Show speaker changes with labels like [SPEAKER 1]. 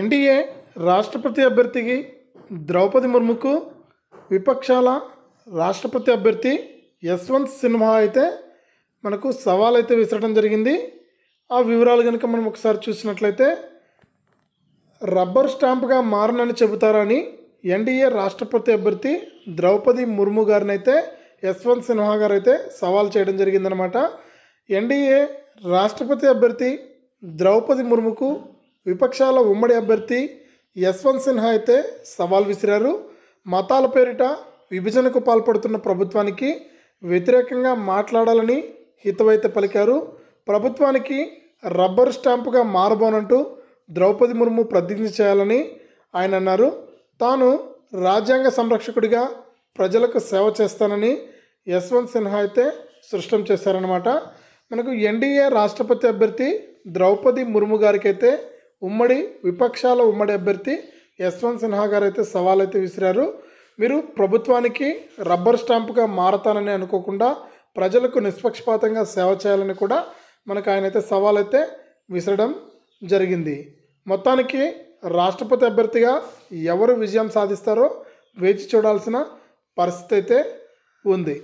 [SPEAKER 1] NDA రాష్ట్రపతి అభ్యర్థికి ద్రౌపది ముర్ముకు విపక్షాల రాష్ట్రపతి అభ్యర్థి యశ్వంత్ సిన్హా అయితే మనకు సవాల్ అయితే విసరడం జరిగింది ఆ వివరాలు కనుక మనం ఒకసారి చూసినట్లయితే రబ్బర్ స్టాంప్గా మారనని చెబుతారని ఎన్డీఏ రాష్ట్రపతి అభ్యర్థి ద్రౌపది ముర్ము గారిని అయితే యశ్వంత్ సిన్హా గారు అయితే సవాల్ చేయడం జరిగిందనమాట ఎన్డీఏ రాష్ట్రపతి అభ్యర్థి ద్రౌపది ముర్ముకు విపక్షాల ఉమ్మడి అభ్యర్థి యశ్వంత్ సిన్హా అయితే సవాల్ విసిరారు మతాల పేరిట విభజనకు పాల్పడుతున్న ప్రభుత్వానికి వ్యతిరేకంగా మాట్లాడాలని హితవైతే పలికారు ప్రభుత్వానికి రబ్బర్ స్టాంపుగా మారబోనంటూ ద్రౌపది ముర్ము ప్రతిజ్ఞ చేయాలని ఆయన అన్నారు తాను రాజ్యాంగ సంరక్షకుడిగా ప్రజలకు సేవ చేస్తానని యశ్వంత్ సిన్హా అయితే సృష్టం చేశారనమాట మనకు ఎన్డీఏ రాష్ట్రపతి అభ్యర్థి ద్రౌపది ముర్ము గారికైతే ఉమ్మడి విపక్షాల ఉమ్మడి అభ్యర్థి యశ్వంత్ సిన్హా గారు అయితే సవాల్ అయితే విసిరారు మీరు ప్రభుత్వానికి రబ్బర్ స్టాంప్గా మారతానని అనుకోకుండా ప్రజలకు నిష్పక్షపాతంగా సేవ చేయాలని కూడా మనకు ఆయన అయితే సవాల్ అయితే విసరడం జరిగింది మొత్తానికి రాష్ట్రపతి అభ్యర్థిగా ఎవరు విజయం సాధిస్తారో వేచి చూడాల్సిన పరిస్థితి అయితే ఉంది